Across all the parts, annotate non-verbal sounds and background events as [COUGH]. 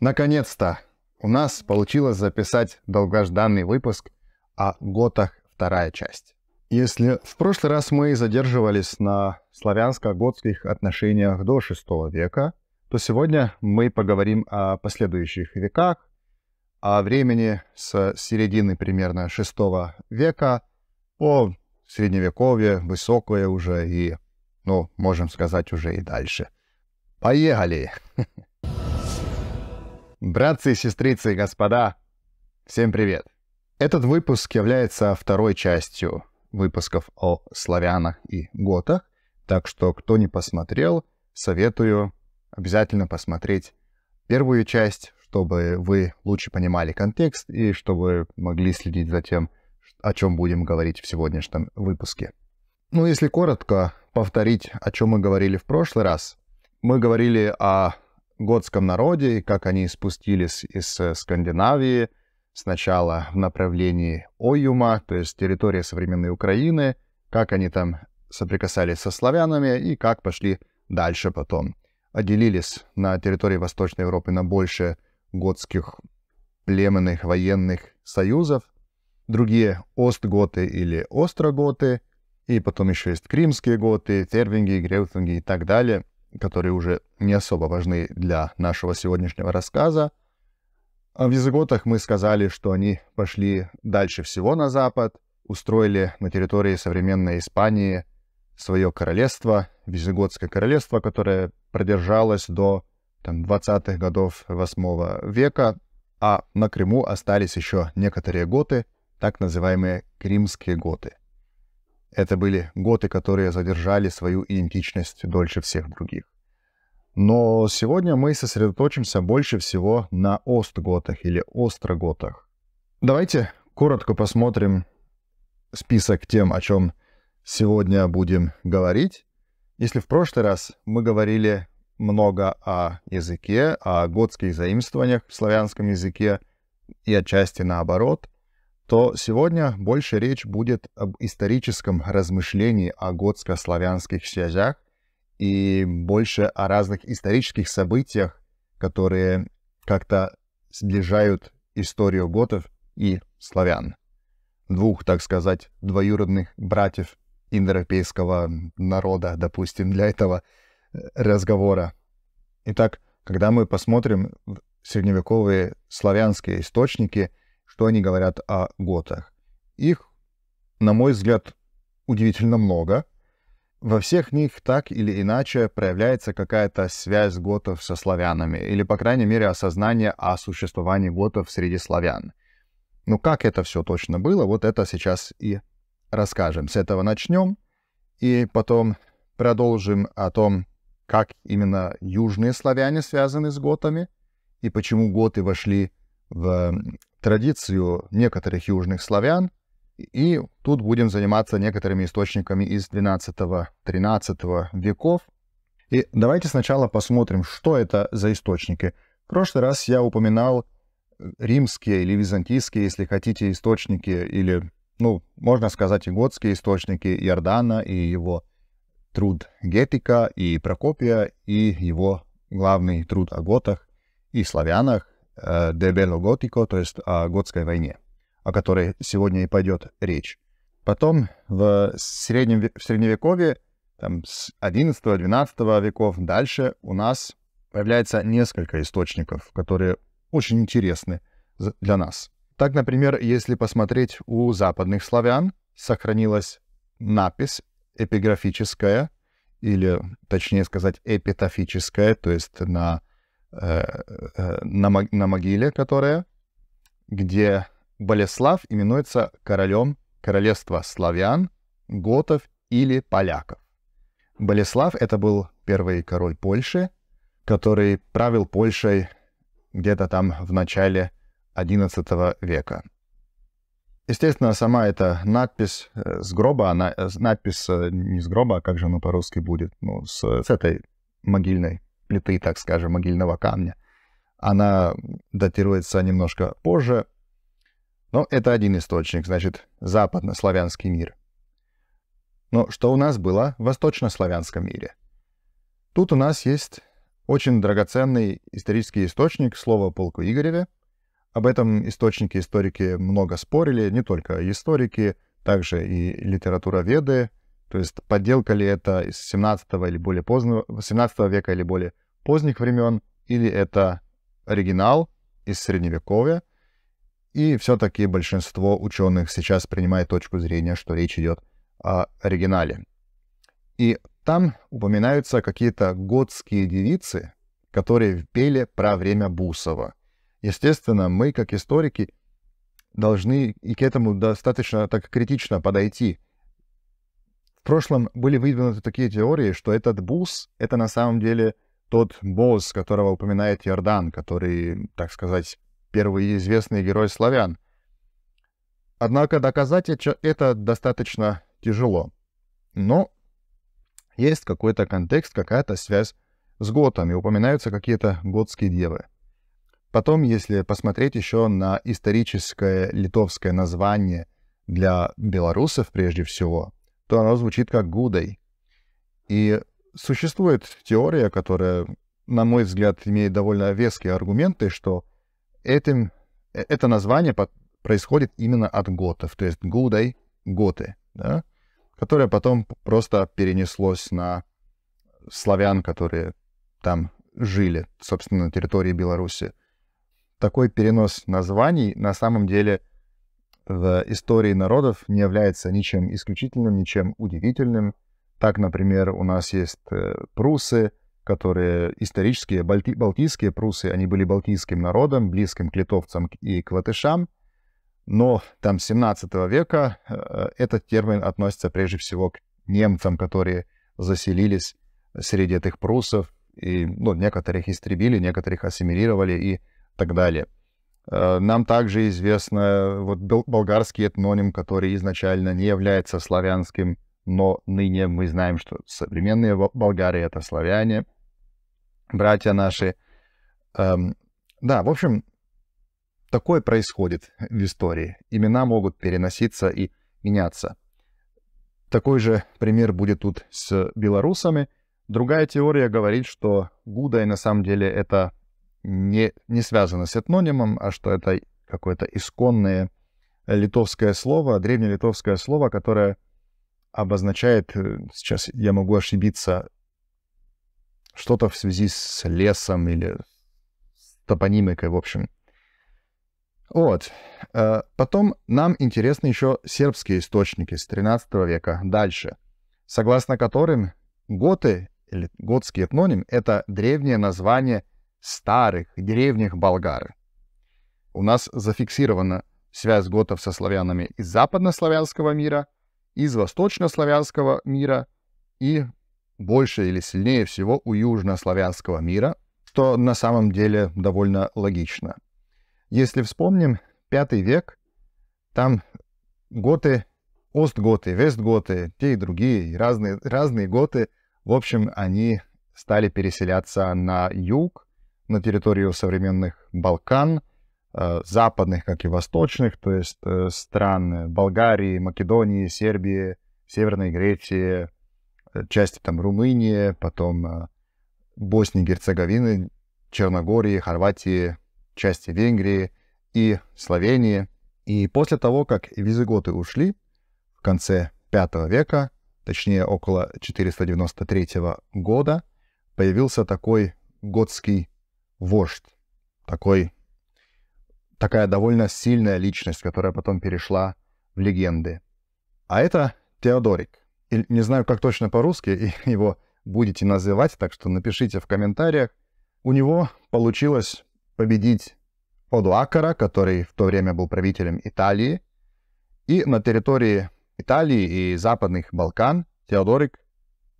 Наконец-то у нас получилось записать долгожданный выпуск о готах вторая часть. Если в прошлый раз мы задерживались на славянско-готских отношениях до VI века, то сегодня мы поговорим о последующих веках, о времени с середины примерно VI века по средневековье, высокое уже и, ну, можем сказать, уже и дальше. Поехали! [LAUGHS] Братцы и сестрицы и господа, всем привет! Этот выпуск является второй частью выпусков о славянах и готах, так что кто не посмотрел, советую обязательно посмотреть первую часть, чтобы вы лучше понимали контекст и чтобы могли следить за тем, о чем будем говорить в сегодняшнем выпуске. Ну, если коротко повторить, о чем мы говорили в прошлый раз, мы говорили о готском народе как они спустились из э, Скандинавии сначала в направлении Ойума, то есть территория современной Украины, как они там соприкасались со славянами и как пошли дальше потом. Отделились на территории Восточной Европы на больше готских племенных военных союзов, другие — остготы или остроготы, и потом еще есть кримские готы, тервинги, греутинги и так далее — которые уже не особо важны для нашего сегодняшнего рассказа. А в Языготах мы сказали, что они пошли дальше всего на запад, устроили на территории современной Испании свое королевство, Визиготское королевство, которое продержалось до там, 20-х годов 8 века, а на Крыму остались еще некоторые готы, так называемые кримские готы. Это были готы, которые задержали свою идентичность дольше всех других. Но сегодня мы сосредоточимся больше всего на остготах или остроготах. Давайте коротко посмотрим список тем, о чем сегодня будем говорить. Если в прошлый раз мы говорили много о языке, о готских заимствованиях в славянском языке и отчасти наоборот — то сегодня больше речь будет об историческом размышлении о готско-славянских связях и больше о разных исторических событиях, которые как-то сближают историю готов и славян. Двух, так сказать, двоюродных братьев индоевропейского народа, допустим, для этого э, разговора. Итак, когда мы посмотрим средневековые славянские источники – что они говорят о готах. Их, на мой взгляд, удивительно много. Во всех них так или иначе проявляется какая-то связь готов со славянами, или, по крайней мере, осознание о существовании готов среди славян. Но ну, как это все точно было, вот это сейчас и расскажем. С этого начнем, и потом продолжим о том, как именно южные славяне связаны с готами, и почему готы вошли в традицию некоторых южных славян, и тут будем заниматься некоторыми источниками из 12-13 веков. И давайте сначала посмотрим, что это за источники. В прошлый раз я упоминал э, римские или византийские, если хотите, источники, или, ну, можно сказать, и готские источники Иордана и его труд Гетика и Прокопия, и его главный труд о готах и славянах, Э, Дебело Готико, то есть о готской войне, о которой сегодня и пойдет речь. Потом в, среднем, в средневековье, там, с 11-12 веков дальше у нас появляется несколько источников, которые очень интересны для нас. Так, например, если посмотреть у западных славян, сохранилась надпись эпиграфическая, или, точнее сказать, эпитофическая, то есть на Э, на, на могиле, которая, где Болеслав именуется королем королевства славян, готов или поляков. Болеслав — это был первый король Польши, который правил Польшей где-то там в начале XI века. Естественно, сама эта надпись э, с гроба, она, э, надпись не с гроба, а как же она по-русски будет, ну, с, с этой могильной плиты, так скажем, могильного камня. Она датируется немножко позже, но это один источник, значит, западнославянский мир. Но что у нас было в восточнославянском мире? Тут у нас есть очень драгоценный исторический источник слова полку Игореве. Об этом источники историки много спорили, не только историки, также и литературоведы, то есть подделка ли это из 17 или более позднего, 17 века или более поздних времен, или это оригинал из средневековья. И все-таки большинство ученых сейчас принимает точку зрения, что речь идет о оригинале. И там упоминаются какие-то готские девицы, которые пели про время Бусова. Естественно, мы, как историки, должны и к этому достаточно так критично подойти – в прошлом были выдвинуты такие теории, что этот Бус — это на самом деле тот босс, которого упоминает Иордан, который, так сказать, первый известный герой славян. Однако доказать это достаточно тяжело. Но есть какой-то контекст, какая-то связь с готами, упоминаются какие-то готские девы. Потом, если посмотреть еще на историческое литовское название для белорусов прежде всего, то оно звучит как «гудой». И существует теория, которая, на мой взгляд, имеет довольно веские аргументы, что этим, э, это название под, происходит именно от готов, то есть гудой готы, да, которое потом просто перенеслось на славян, которые там жили, собственно, на территории Беларуси. Такой перенос названий на самом деле в истории народов не является ничем исключительным, ничем удивительным. Так, например, у нас есть э, прусы, которые исторические, балти, балтийские прусы, они были балтийским народом, близким к литовцам и к латышам, но там 17 века э, этот термин относится прежде всего к немцам, которые заселились среди этих прусов, и ну, некоторых истребили, некоторых ассимилировали и так далее – Э, нам также известно вот болгарский этноним, который изначально не является славянским, но ныне мы знаем, что современные болгары — это славяне, братья наши. Эм, да, в общем, такое происходит в истории. Имена могут переноситься и меняться. Такой же пример будет тут с белорусами. Другая теория говорит, что Гудай на самом деле это не, не связано с этнонимом, а что это какое-то исконное литовское слово, древнелитовское слово, которое обозначает, э, сейчас я могу ошибиться, что-то в связи с лесом или с топонимикой, в общем. Вот. Э, потом нам интересны еще сербские источники с 13 века дальше, согласно которым готы или готский этноним — это древнее название старых древних болгары. У нас зафиксирована связь готов со славянами из западнославянского мира, из восточнославянского мира и больше или сильнее всего у южнославянского мира, что на самом деле довольно логично. Если вспомним V век, там готы, остготы, вестготы, те и другие, разные, разные готы, в общем, они стали переселяться на юг, на территорию современных Балкан, э, западных, как и восточных, то есть э, стран Болгарии, Македонии, Сербии, Северной Греции, э, части там Румынии, потом Боснии, Герцеговины, Черногории, Хорватии, части Венгрии и Словении. И после того, как визиготы ушли в конце V века, точнее около 493 года, появился такой готский вождь, такой, такая довольно сильная личность, которая потом перешла в легенды. А это Теодорик. И не знаю, как точно по-русски [LAUGHS] его будете называть, так что напишите в комментариях. У него получилось победить Одуакара, который в то время был правителем Италии. И на территории Италии и Западных Балкан Теодорик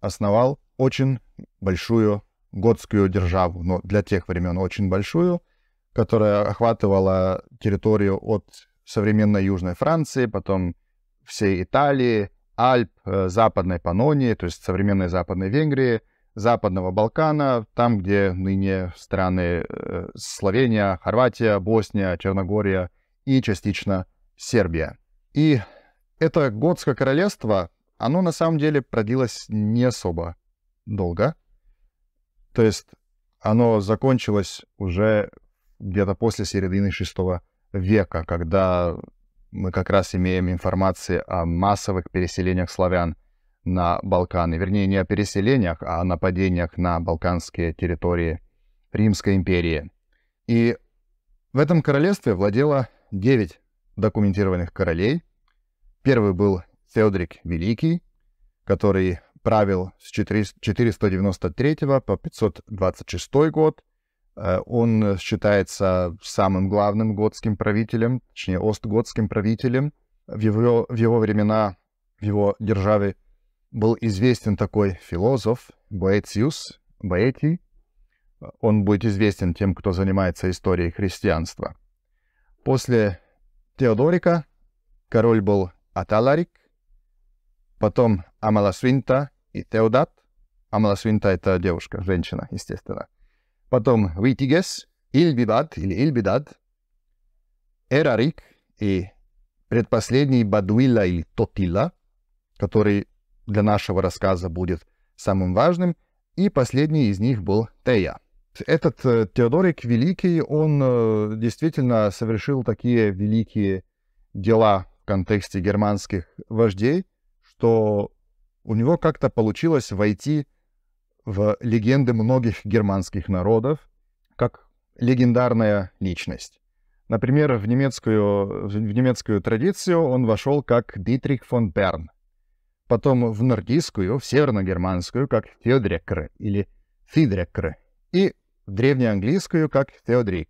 основал очень большую готскую державу, но для тех времен очень большую, которая охватывала территорию от современной Южной Франции, потом всей Италии, Альп, э, Западной Панонии, то есть современной Западной Венгрии, Западного Балкана, там, где ныне страны э, Словения, Хорватия, Босния, Черногория и частично Сербия. И это готское королевство, оно на самом деле продлилось не особо долго — то есть оно закончилось уже где-то после середины шестого века, когда мы как раз имеем информации о массовых переселениях славян на Балканы. Вернее, не о переселениях, а о нападениях на балканские территории Римской империи. И в этом королевстве владело девять документированных королей. Первый был Феодрик Великий, который правил с 493 по 526 год. Э, он считается самым главным готским правителем, точнее, остготским правителем. В его, в его времена, в его державе был известен такой философ Боэтиус, Боэти. Он будет известен тем, кто занимается историей христианства. После Теодорика король был Аталарик, потом Амаласвинта и Теодат. Амаласвинта — это девушка, женщина, естественно. Потом Витигес, Ильбибад или Ильбидад, Эрарик и предпоследний Бадуила или Тотила, который для нашего рассказа будет самым важным, и последний из них был Тея. Этот э, Теодорик Великий, он э, действительно совершил такие великие дела в контексте германских вождей, что у него как-то получилось войти в легенды многих германских народов как легендарная личность. Например, в немецкую, в немецкую традицию он вошел как Дитрих фон Берн, потом в нордийскую, в северногерманскую, как Феодрекр или Фидрекр, и в древнеанглийскую, как Теодрик.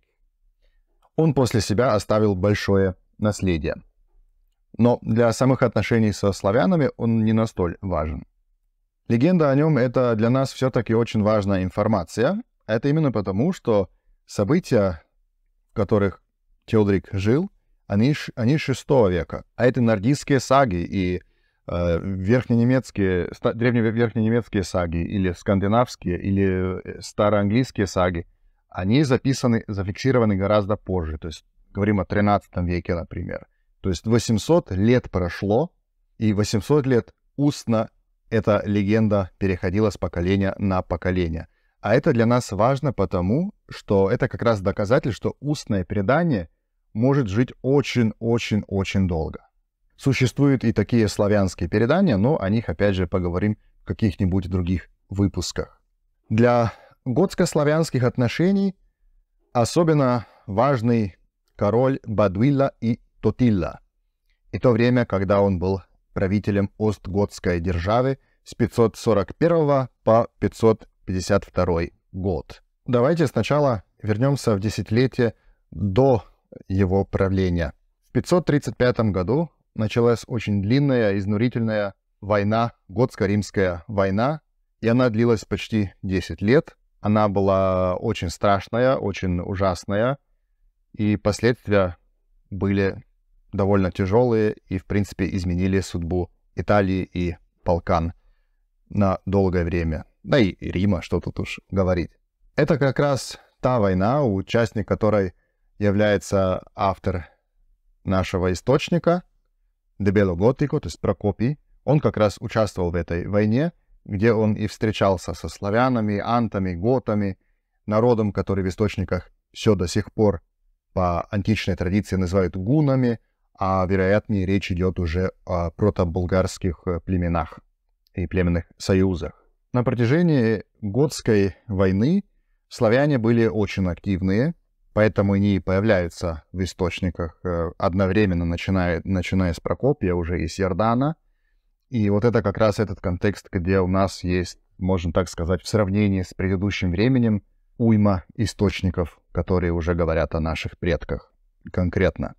Он после себя оставил большое наследие – но для самых отношений со славянами он не настолько важен. Легенда о нем — это для нас все-таки очень важная информация. Это именно потому, что события, в которых Теодрик жил, они, они 6 века. А это нордистские саги и э, верхненемецкие, ста, древневерхненемецкие саги или скандинавские, или э, староанглийские саги. Они записаны, зафиксированы гораздо позже. То есть говорим о 13 веке, например. То есть 800 лет прошло, и 800 лет устно эта легенда переходила с поколения на поколение. А это для нас важно потому, что это как раз доказатель, что устное предание может жить очень-очень-очень долго. Существуют и такие славянские передания, но о них, опять же, поговорим в каких-нибудь других выпусках. Для готско-славянских отношений особенно важный король Бадвилла и Тотилла, и то время, когда он был правителем Остготской державы с 541 по 552 год. Давайте сначала вернемся в десятилетие до его правления. В 535 году началась очень длинная, изнурительная война, Готско-Римская война, и она длилась почти 10 лет. Она была очень страшная, очень ужасная, и последствия были довольно тяжелые и, в принципе, изменили судьбу Италии и Балкан на долгое время. Да и Рима, что тут уж говорить. Это как раз та война, участник которой является автор нашего источника, Дебело Готико, то есть Прокопий. Он как раз участвовал в этой войне, где он и встречался со славянами, антами, готами, народом, который в источниках все до сих пор по античной традиции называют гунами – а вероятнее речь идет уже о протобулгарских э, племенах и племенных союзах. На протяжении Готской войны славяне были очень активные, поэтому они появляются в источниках э, одновременно, начиная, начиная с Прокопия, уже из Ярдана. И вот это как раз этот контекст, где у нас есть, можно так сказать, в сравнении с предыдущим временем, уйма источников, которые уже говорят о наших предках конкретно.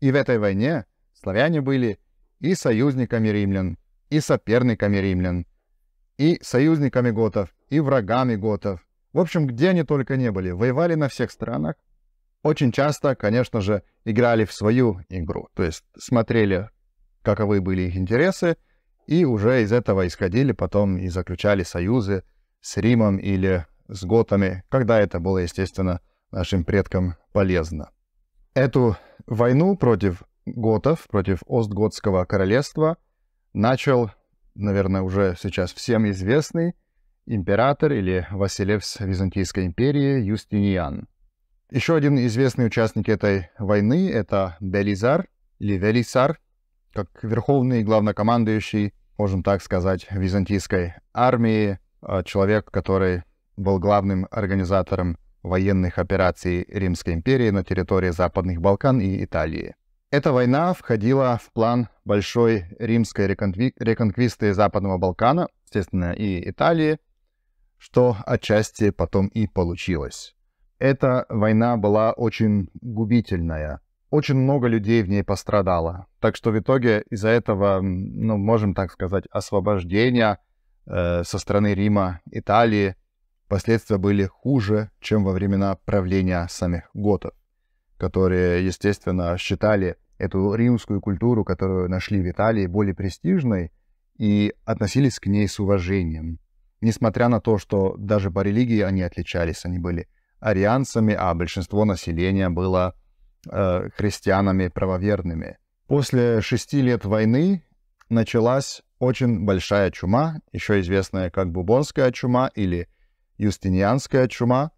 И в этой войне славяне были и союзниками римлян, и соперниками римлян, и союзниками готов, и врагами готов. В общем, где они только не были, воевали на всех странах. Очень часто, конечно же, играли в свою игру, то есть смотрели, каковы были их интересы, и уже из этого исходили потом и заключали союзы с Римом или с готами, когда это было, естественно, нашим предкам полезно. Эту войну против готов, против Остготского королевства начал, наверное, уже сейчас всем известный император или Василевс Византийской империи Юстиниан. Еще один известный участник этой войны — это Белизар или Велисар, как верховный главнокомандующий, можем так сказать, византийской армии, а человек, который был главным организатором военных операций Римской империи на территории Западных Балкан и Италии. Эта война входила в план большой римской реконкви... реконквисты Западного Балкана, естественно, и Италии, что отчасти потом и получилось. Эта война была очень губительная. Очень много людей в ней пострадало. Так что в итоге из-за этого, ну, можем так сказать, освобождения э, со стороны Рима, Италии – Последствия были хуже, чем во времена правления самих готов, которые, естественно, считали эту римскую культуру, которую нашли в Италии, более престижной и относились к ней с уважением. Несмотря на то, что даже по религии они отличались, они были арианцами, а большинство населения было э, христианами правоверными. После шести лет войны началась очень большая чума, еще известная как Бубонская чума или юстинианская чума,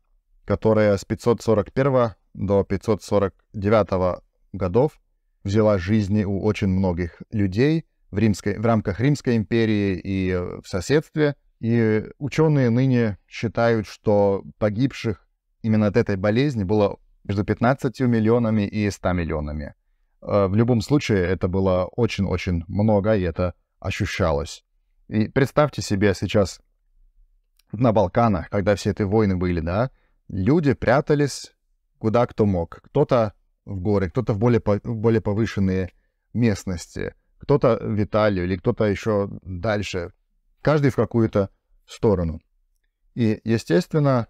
которая с 541 до 549 годов взяла жизни у очень многих людей в, римской, в рамках Римской империи и э, в соседстве. И ученые ныне считают, что погибших именно от этой болезни было между 15 миллионами и 100 миллионами. Э, в любом случае, это было очень-очень много, и это ощущалось. И представьте себе сейчас на Балканах, когда все эти войны были, да, люди прятались куда кто мог. Кто-то в горы, кто-то в более, в более повышенные местности, кто-то в Италию или кто-то еще дальше. Каждый в какую-то сторону. И, естественно,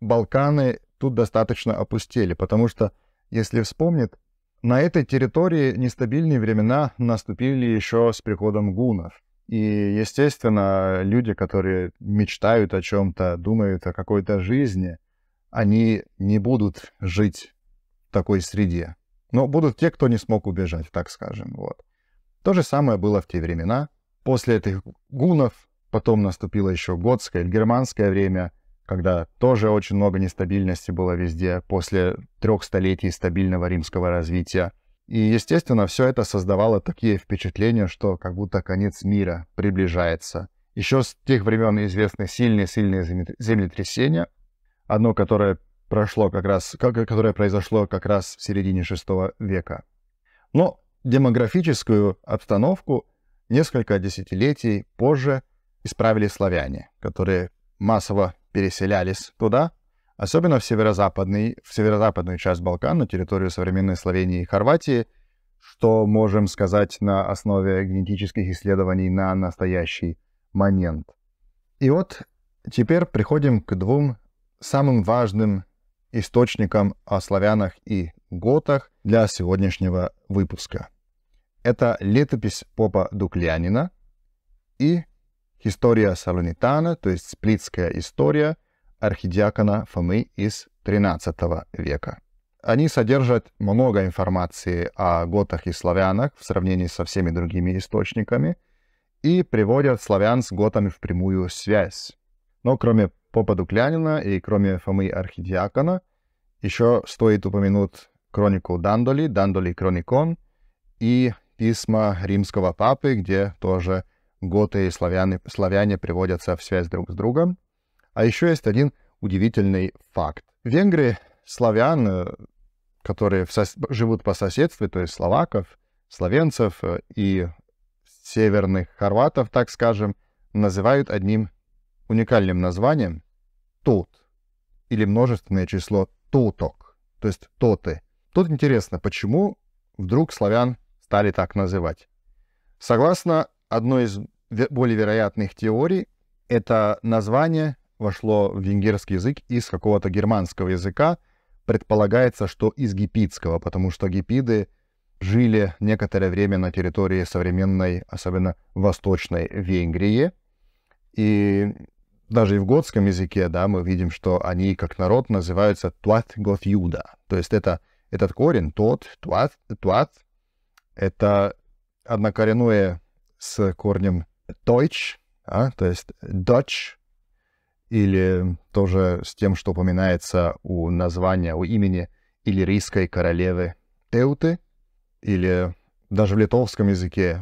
Балканы тут достаточно опустели, потому что, если вспомнит, на этой территории нестабильные времена наступили еще с приходом гунов. И, естественно, люди, которые мечтают о чем-то, думают о какой-то жизни, они не будут жить в такой среде. Но будут те, кто не смог убежать, так скажем. Вот. То же самое было в те времена. После этих гунов потом наступило еще готское или германское время, когда тоже очень много нестабильности было везде после трех столетий стабильного римского развития – и, естественно, все это создавало такие впечатления, что как будто конец мира приближается. Еще с тех времен известны сильные-сильные землетрясения. Одно, которое прошло как раз, которое произошло как раз в середине VI века. Но демографическую обстановку несколько десятилетий позже исправили славяне, которые массово переселялись туда, особенно в, северо-западный, в северо-западную часть Балкан, на территорию современной Словении и Хорватии, что можем сказать на основе генетических исследований на настоящий момент. И вот теперь приходим к двум самым важным источникам о славянах и готах для сегодняшнего выпуска. Это летопись попа Дуклянина и история Салонитана, то есть сплитская история – архидиакона Фомы из XIII века. Они содержат много информации о готах и славянах в сравнении со всеми другими источниками и приводят славян с готами в прямую связь. Но кроме Попа Дуклянина и кроме Фомы Архидиакона, еще стоит упомянуть хронику Дандоли, Дандоли Кроникон и письма римского папы, где тоже готы и славяне, славяне приводятся в связь друг с другом. А еще есть один удивительный факт. Венгры, славян, э, которые сос... живут по соседству, то есть словаков, словенцев э, и северных хорватов, так скажем, называют одним уникальным названием «тут» или множественное число «туток», то есть «тоты». Тут интересно, почему вдруг славян стали так называть. Согласно одной из более вероятных теорий, это название вошло в венгерский язык из какого-то германского языка. Предполагается, что из гипидского, потому что гипиды жили некоторое время на территории современной, особенно восточной Венгрии. И даже и в готском языке, да, мы видим, что они как народ называются тват готюда. То есть это этот корень, тот, тват, тват, это однокоренное с корнем deutsch, а, то есть Dutch, или тоже с тем, что упоминается у названия, у имени иллирийской королевы Теуты, или даже в литовском языке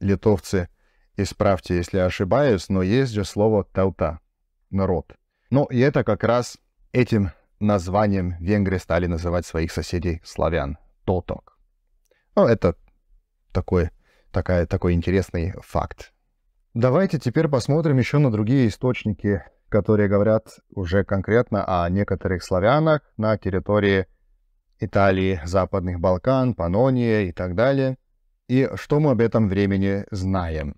литовцы, исправьте, если ошибаюсь, но есть же слово «таута» — «народ». Ну, и это как раз этим названием венгры стали называть своих соседей славян — «тоток». Ну, это такой, такая, такой интересный факт. Давайте теперь посмотрим еще на другие источники, которые говорят уже конкретно о некоторых славянах на территории Италии, Западных Балкан, Паннония и так далее. И что мы об этом времени знаем?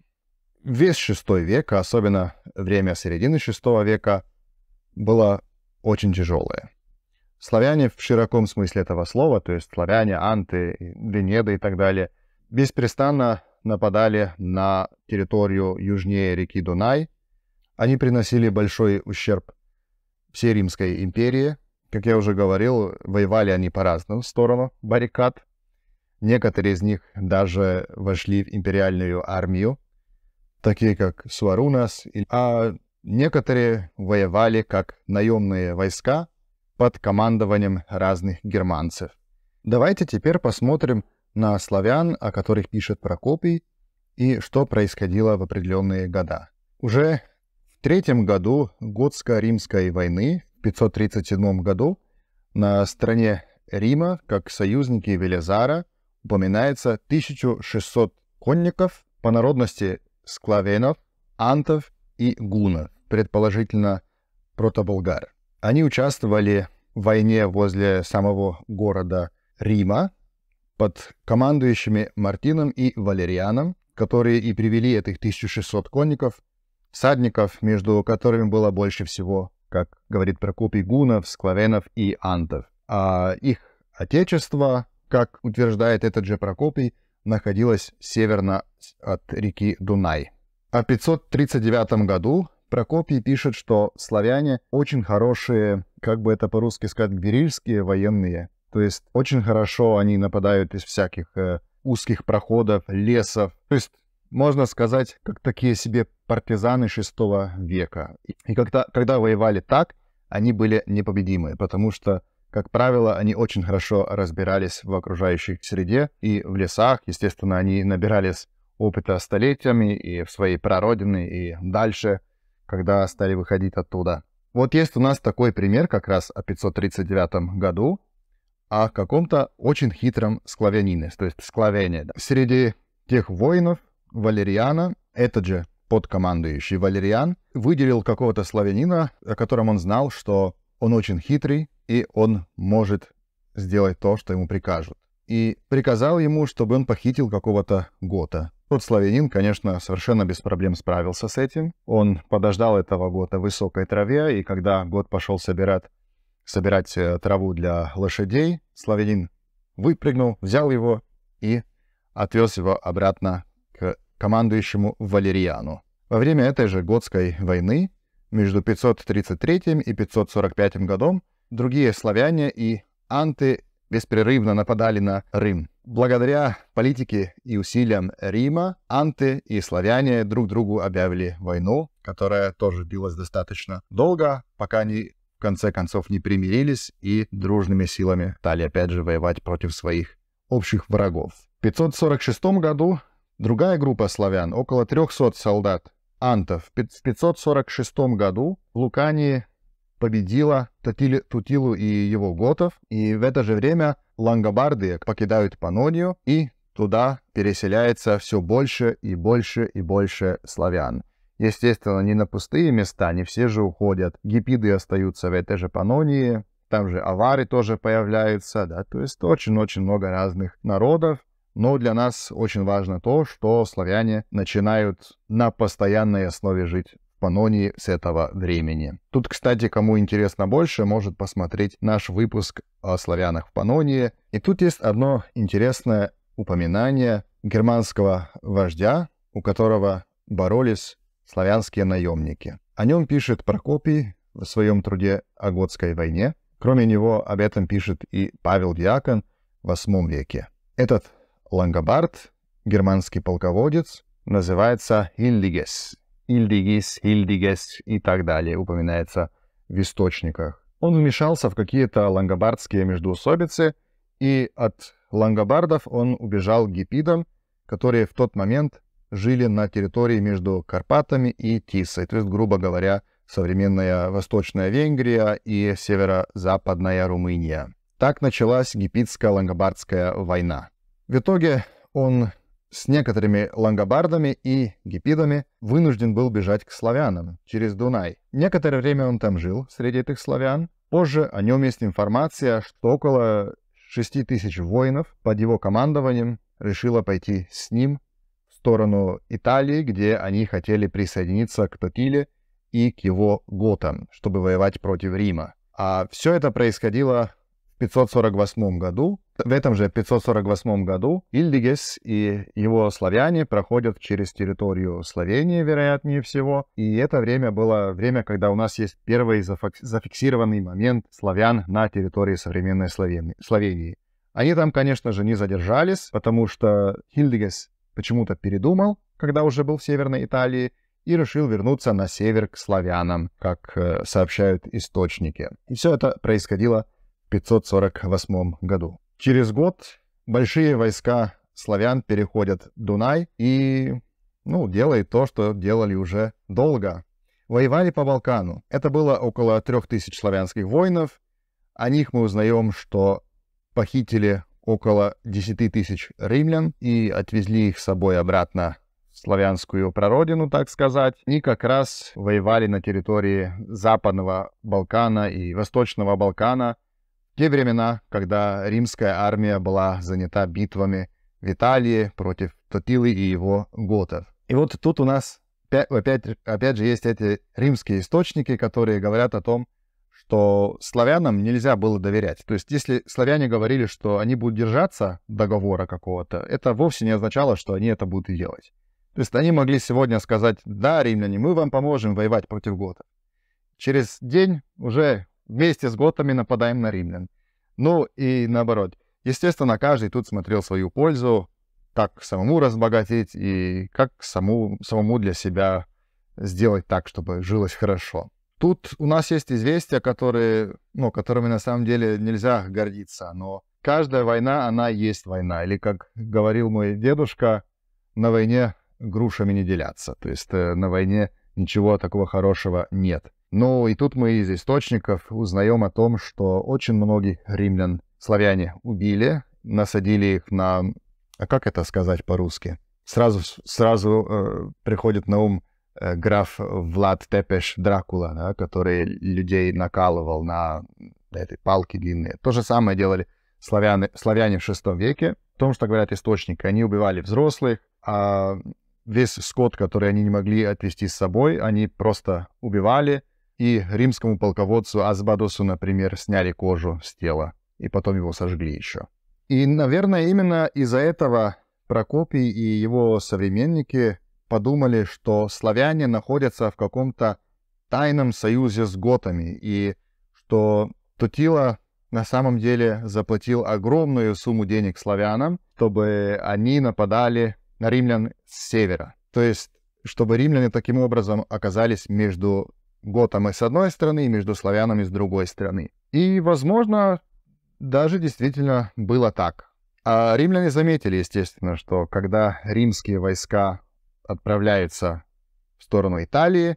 Весь VI век, а особенно время середины VI века, было очень тяжелое. Славяне в широком смысле этого слова, то есть славяне, анты, венеды и так далее, беспрестанно нападали на территорию южнее реки Дунай. Они приносили большой ущерб всей Римской империи. Как я уже говорил, воевали они по разным сторонам баррикад. Некоторые из них даже вошли в империальную армию, такие как Суарунас, а некоторые воевали как наемные войска под командованием разных германцев. Давайте теперь посмотрим, на славян, о которых пишет Прокопий, и что происходило в определенные года. Уже в третьем году Готско-Римской войны, в 537 году, на стороне Рима, как союзники Велизара, упоминается 1600 конников по народности склавенов, антов и гунов, предположительно протоболгар. Они участвовали в войне возле самого города Рима, под командующими Мартином и Валерианом, которые и привели этих 1600 конников, всадников, между которыми было больше всего, как говорит Прокопий, гунов, склавенов и антов. А их отечество, как утверждает этот же Прокопий, находилось северно от реки Дунай. А в 539 году Прокопий пишет, что славяне очень хорошие, как бы это по-русски сказать, гверильские военные то есть очень хорошо они нападают из всяких э, узких проходов, лесов. То есть можно сказать, как такие себе партизаны VI века. И когда, когда воевали так, они были непобедимы, потому что, как правило, они очень хорошо разбирались в окружающей среде и в лесах. Естественно, они набирались опыта столетиями и в своей прародины, и дальше, когда стали выходить оттуда. Вот есть у нас такой пример как раз о 539 году, о каком-то очень хитром славянине, то есть славяне. Среди тех воинов Валериана, этот же подкомандующий Валериан, выделил какого-то славянина, о котором он знал, что он очень хитрый, и он может сделать то, что ему прикажут. И приказал ему, чтобы он похитил какого-то гота. Тот славянин, конечно, совершенно без проблем справился с этим. Он подождал этого гота в высокой траве, и когда гот пошел собирать собирать э, траву для лошадей, славянин выпрыгнул, взял его и отвез его обратно к командующему Валериану. Во время этой же Готской войны между 533 и 545 годом другие славяне и анты беспрерывно нападали на Рим. Благодаря политике и усилиям Рима анты и славяне друг другу объявили войну, которая тоже длилась достаточно долго, пока не в конце концов не примирились и дружными силами стали опять же воевать против своих общих врагов. В 546 году другая группа славян, около 300 солдат, антов, в 546 году в Лукании победила Татили, Тутилу и его готов, и в это же время лангобарды покидают Панонию, и туда переселяется все больше и больше и больше славян. Естественно, не на пустые места, не все же уходят. Гипиды остаются в этой же Панонии, там же авары тоже появляются, да, то есть очень-очень много разных народов. Но для нас очень важно то, что славяне начинают на постоянной основе жить в Панонии с этого времени. Тут, кстати, кому интересно больше, может посмотреть наш выпуск о славянах в Панонии. И тут есть одно интересное упоминание германского вождя, у которого боролись «Славянские наемники». О нем пишет Прокопий в своем труде о Готской войне. Кроме него об этом пишет и Павел Диакон в VIII веке. Этот Лангобард, германский полководец, называется Ильдигес. Ильдигис, Ильдигес и так далее упоминается в источниках. Он вмешался в какие-то лангобардские междоусобицы, и от лангобардов он убежал гипидам, которые в тот момент жили на территории между Карпатами и Тисой, то есть, грубо говоря, современная Восточная Венгрия и северо-западная Румыния. Так началась Египетская лангобардская война. В итоге он с некоторыми лангобардами и гипидами вынужден был бежать к славянам через Дунай. Некоторое время он там жил, среди этих славян. Позже о нем есть информация, что около 6 тысяч воинов под его командованием решило пойти с ним сторону Италии, где они хотели присоединиться к Тотиле и к его готам, чтобы воевать против Рима. А все это происходило в 548 году. В этом же 548 году Ильдигес и его славяне проходят через территорию Словении, вероятнее всего. И это время было время, когда у нас есть первый зафиксированный момент славян на территории современной Словении. Они там, конечно же, не задержались, потому что Хильдегес почему-то передумал, когда уже был в Северной Италии, и решил вернуться на север к славянам, как э, сообщают источники. И все это происходило в 548 году. Через год большие войска славян переходят Дунай и, ну, делают то, что делали уже долго. Воевали по Балкану. Это было около трех тысяч славянских воинов. О них мы узнаем, что похитили около 10 тысяч римлян и отвезли их с собой обратно в славянскую прародину, так сказать, и как раз воевали на территории Западного Балкана и Восточного Балкана в те времена, когда римская армия была занята битвами в Италии против Тотилы и его готов. И вот тут у нас опять, опять же есть эти римские источники, которые говорят о том, что славянам нельзя было доверять. То есть если славяне говорили, что они будут держаться договора какого-то, это вовсе не означало, что они это будут делать. То есть они могли сегодня сказать, да, римляне, мы вам поможем воевать против гота. Через день уже вместе с готами нападаем на римлян. Ну и наоборот. Естественно, каждый тут смотрел свою пользу, так самому разбогатеть и как саму, самому для себя сделать так, чтобы жилось хорошо. Тут у нас есть известия, которые, ну, которыми на самом деле нельзя гордиться, но каждая война, она есть война. Или, как говорил мой дедушка, на войне грушами не делятся. То есть э, на войне ничего такого хорошего нет. Ну и тут мы из источников узнаем о том, что очень многих римлян славяне убили, насадили их на... А как это сказать по-русски? Сразу, сразу э, приходит на ум Э, граф Влад Тепеш Дракула, да, который людей накалывал на этой палке длинные. То же самое делали славяны, славяне в шестом веке. В том, что говорят источники, они убивали взрослых, а весь скот, который они не могли отвезти с собой, они просто убивали, и римскому полководцу Азбадосу, например, сняли кожу с тела, и потом его сожгли еще. И, наверное, именно из-за этого Прокопий и его современники подумали, что славяне находятся в каком-то тайном союзе с готами, и что Тутила на самом деле заплатил огромную сумму денег славянам, чтобы они нападали на римлян с севера. То есть, чтобы римляне таким образом оказались между готами с одной стороны и между славянами с другой стороны. И, возможно, даже действительно было так. А римляне заметили, естественно, что когда римские войска отправляется в сторону Италии,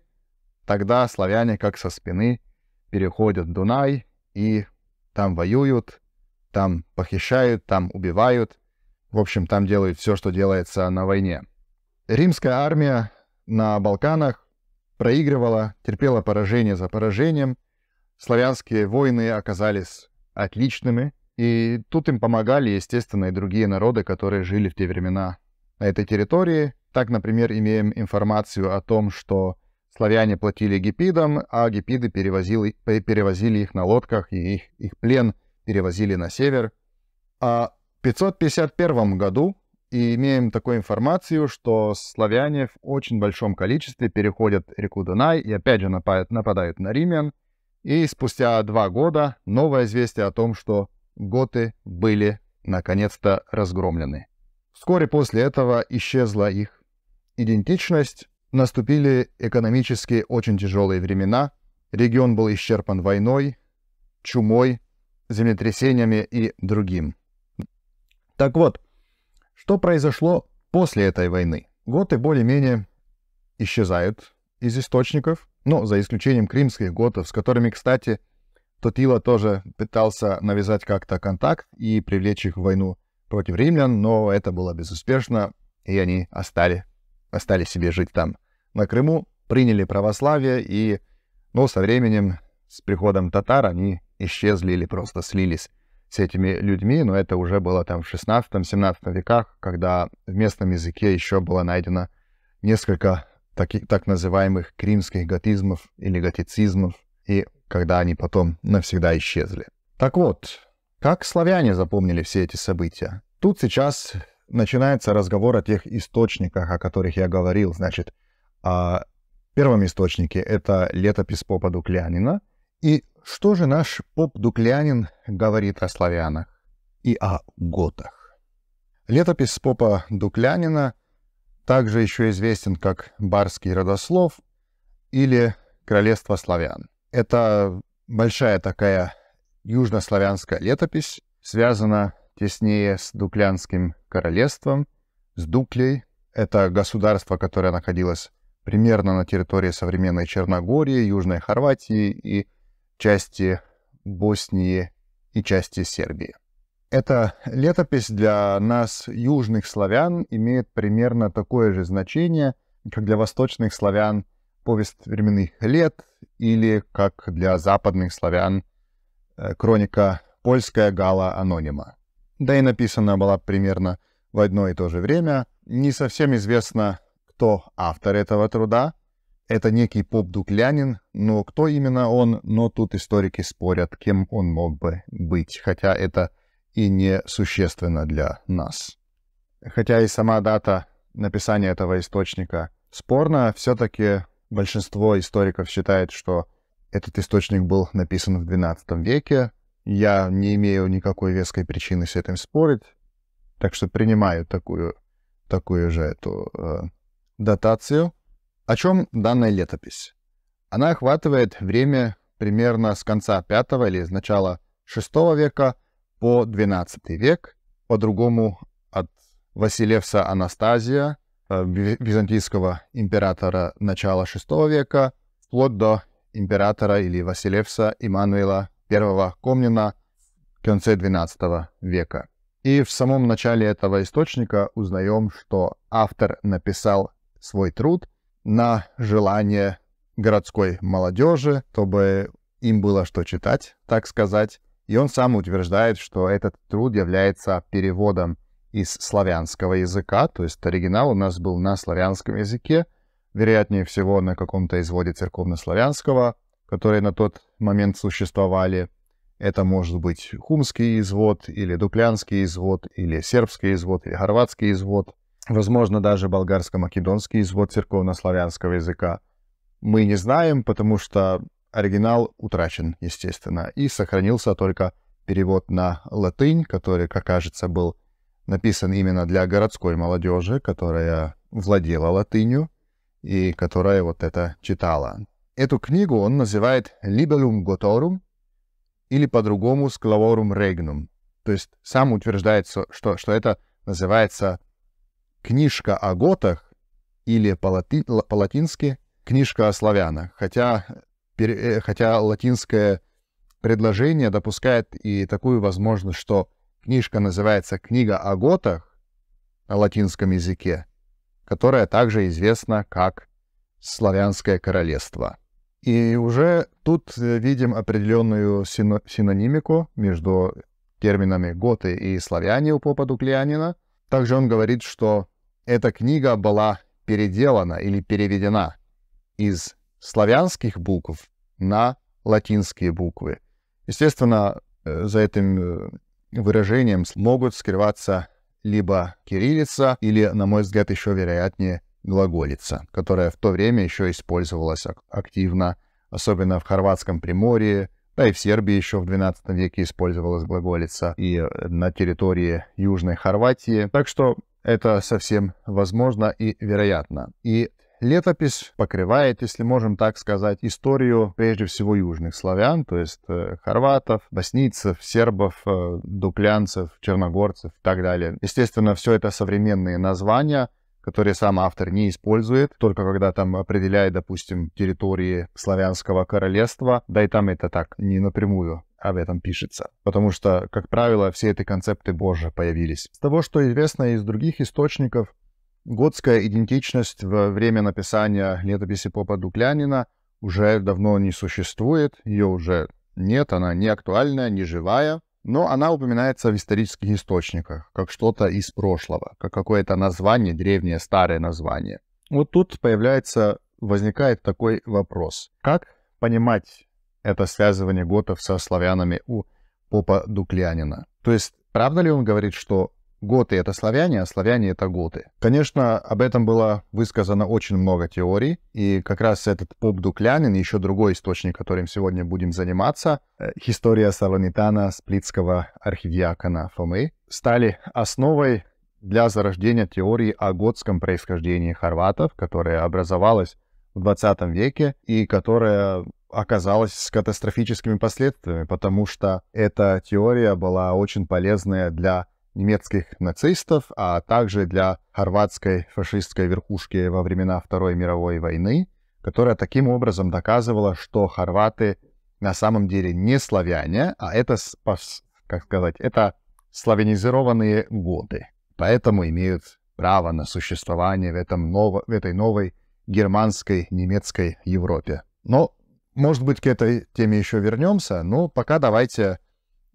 тогда славяне как со спины переходят Дунай и там воюют, там похищают, там убивают. В общем, там делают все, что делается на войне. Римская армия на Балканах проигрывала, терпела поражение за поражением. Славянские войны оказались отличными, и тут им помогали, естественно, и другие народы, которые жили в те времена на этой территории, так, например, имеем информацию о том, что славяне платили гипидам, а гипиды перевозили, перевозили их на лодках, и их, их плен перевозили на север. А в 551 году и имеем такую информацию, что славяне в очень большом количестве переходят реку Дунай и опять же нападают, нападают на римлян. И спустя два года новое известие о том, что готы были наконец-то разгромлены. Вскоре после этого исчезла их идентичность, наступили экономически очень тяжелые времена, регион был исчерпан войной, чумой, землетрясениями и другим. Так вот, что произошло после этой войны? Готы более-менее исчезают из источников, но ну, за исключением кримских готов, с которыми, кстати, Тотила тоже пытался навязать как-то контакт и привлечь их в войну против римлян, но это было безуспешно, и они остались остались себе жить там, на Крыму, приняли православие, и, ну, со временем, с приходом татар, они исчезли или просто слились с этими людьми, но это уже было там в 16-17 веках, когда в местном языке еще было найдено несколько таки, так называемых кримских готизмов или готицизмов, и когда они потом навсегда исчезли. Так вот, как славяне запомнили все эти события? Тут сейчас начинается разговор о тех источниках, о которых я говорил. Значит, о первом источнике это летопись попа Дуклянина. И что же наш поп Дуклянин говорит о славянах и о готах? Летопись попа Дуклянина также еще известен как «Барский родослов» или «Королевство славян». Это большая такая южнославянская летопись, связана теснее с Дуклянским королевством, с Дуклей. Это государство, которое находилось примерно на территории современной Черногории, Южной Хорватии и части Боснии и части Сербии. Эта летопись для нас, южных славян, имеет примерно такое же значение, как для восточных славян повесть временных лет или как для западных славян э, хроника «Польская гала анонима» да и написана была примерно в одно и то же время. Не совсем известно, кто автор этого труда. Это некий поп Дуклянин, но кто именно он, но тут историки спорят, кем он мог бы быть, хотя это и не существенно для нас. Хотя и сама дата написания этого источника спорна, все-таки большинство историков считает, что этот источник был написан в XII веке, я не имею никакой веской причины с этим спорить, так что принимаю такую, такую же эту э, дотацию. О чем данная летопись? Она охватывает время примерно с конца V или с начала VI века по XII век, по-другому от Василевса Анастазия, э, византийского императора начала VI века, вплоть до императора или Василевса Иммануила первого Комнина в конце XII века. И в самом начале этого источника узнаем, что автор написал свой труд на желание городской молодежи, чтобы им было что читать, так сказать. И он сам утверждает, что этот труд является переводом из славянского языка, то есть оригинал у нас был на славянском языке, вероятнее всего на каком-то изводе церковнославянского, которые на тот момент существовали. Это может быть хумский извод, или дуплянский извод, или сербский извод, или хорватский извод, возможно, даже болгарско-македонский извод церковнославянского языка. Мы не знаем, потому что оригинал утрачен, естественно, и сохранился только перевод на латынь, который, как кажется, был написан именно для городской молодежи, которая владела латынью и которая вот это читала. Эту книгу он называет «Libellum Gotorum» или по-другому «Sclavorum Регнум. То есть сам утверждается, что, что это называется «Книжка о готах» или по по-латински «Книжка о славянах». Хотя, пере, э, хотя латинское предложение допускает и такую возможность, что книжка называется «Книга о готах» на латинском языке, которая также известна как «Славянское королевство». И уже тут э, видим определенную сино- синонимику между терминами готы и славяне у попа Дуклянина. Также он говорит, что эта книга была переделана или переведена из славянских букв на латинские буквы. Естественно, э, за этим э, выражением могут скрываться либо кириллица, или, на мой взгляд, еще вероятнее, глаголица, которая в то время еще использовалась активно, особенно в Хорватском Приморье, да и в Сербии еще в XII веке использовалась глаголица, и э, на территории Южной Хорватии. Так что это совсем возможно и вероятно. И летопись покрывает, если можем так сказать, историю прежде всего южных славян, то есть э, хорватов, боснийцев, сербов, э, дуплянцев, черногорцев и так далее. Естественно, все это современные названия — которые сам автор не использует, только когда там определяет, допустим, территории славянского королевства, да и там это так, не напрямую об этом пишется. Потому что, как правило, все эти концепты позже появились. С того, что известно из других источников, готская идентичность во время написания летописи Попа Дуклянина уже давно не существует, ее уже нет, она не актуальная, не живая, но она упоминается в исторических источниках, как что-то из прошлого, как какое-то название, древнее, старое название. Вот тут появляется, возникает такой вопрос. Как понимать это связывание готов со славянами у попа Дуклянина? То есть, правда ли он говорит, что Готы — это славяне, а славяне — это готы. Конечно, об этом было высказано очень много теорий, и как раз этот поп Дуклянин, еще другой источник, которым сегодня будем заниматься, э, история Саланитана Сплитского архивиакона Фомы, стали основой для зарождения теории о готском происхождении хорватов, которая образовалась в 20 веке и которая оказалась с катастрофическими последствиями, потому что эта теория была очень полезная для немецких нацистов, а также для хорватской фашистской верхушки во времена Второй мировой войны, которая таким образом доказывала, что хорваты на самом деле не славяне, а это, как сказать, это славянизированные годы. Поэтому имеют право на существование в, этом ново, в этой новой германской, немецкой Европе. Но, может быть, к этой теме еще вернемся, но пока давайте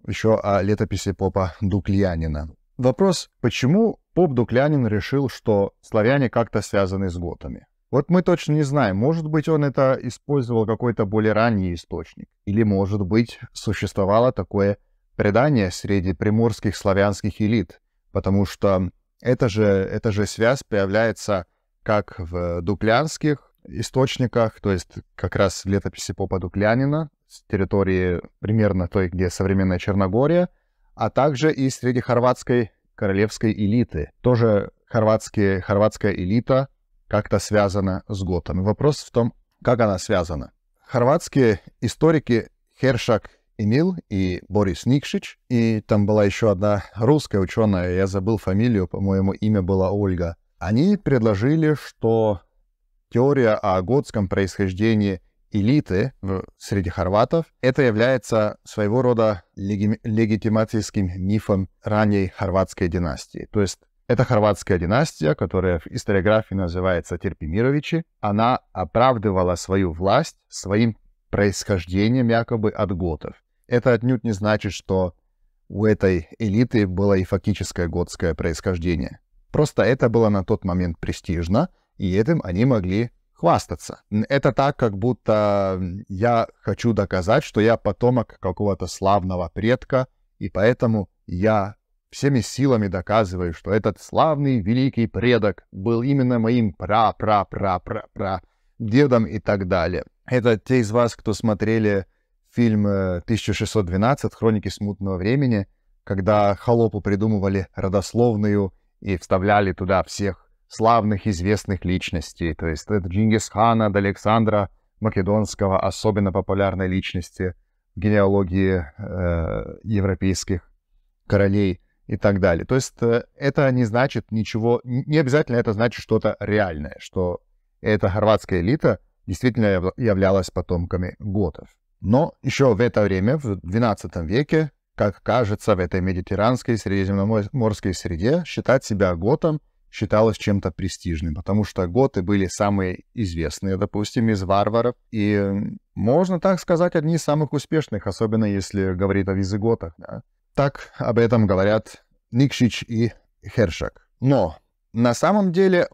еще о летописи попа Дуклянина. Вопрос, почему поп Дуклянин решил, что славяне как-то связаны с готами? Вот мы точно не знаем, может быть, он это использовал какой-то более ранний источник, или, может быть, существовало такое предание среди приморских славянских элит, потому что эта же, эта же связь появляется как в дуклянских источниках, то есть как раз летописи попа Дуклянина с территории примерно той, где современная Черногория, а также и среди хорватской королевской элиты. Тоже хорватские, хорватская элита как-то связана с готами. Вопрос в том, как она связана. Хорватские историки Хершак Эмил и Борис Никшич, и там была еще одна русская ученая, я забыл фамилию, по-моему, имя было Ольга. Они предложили, что теория о готском происхождении элиты в, среди хорватов, это является своего рода леги, легитиматистским мифом ранней хорватской династии. То есть это хорватская династия, которая в историографии называется Терпимировичи. Она оправдывала свою власть своим происхождением якобы от готов. Это отнюдь не значит, что у этой элиты было и фактическое готское происхождение. Просто это было на тот момент престижно — и этим они могли хвастаться. Это так, как будто я хочу доказать, что я потомок какого-то славного предка, и поэтому я всеми силами доказываю, что этот славный великий предок был именно моим пра-пра-пра-пра-пра дедом и так далее. Это те из вас, кто смотрели фильм 1612 э, «Хроники смутного времени», когда холопу придумывали родословную и вставляли туда всех славных известных личностей, то есть от Джингисхана до Александра Македонского, особенно популярной личности в генеалогии э, европейских королей и так далее. То есть э, это не значит ничего, не обязательно это значит что-то реальное, что эта хорватская элита действительно являлась потомками готов. Но еще в это время, в XII веке, как кажется, в этой медитеранской средиземноморской среде считать себя готом – считалось чем-то престижным, потому что готы были самые известные, допустим, из варваров, и, можно так сказать, одни из самых успешных, особенно если говорить о визиготах. Да? Так об этом говорят Никшич и Хершак. Но на самом деле,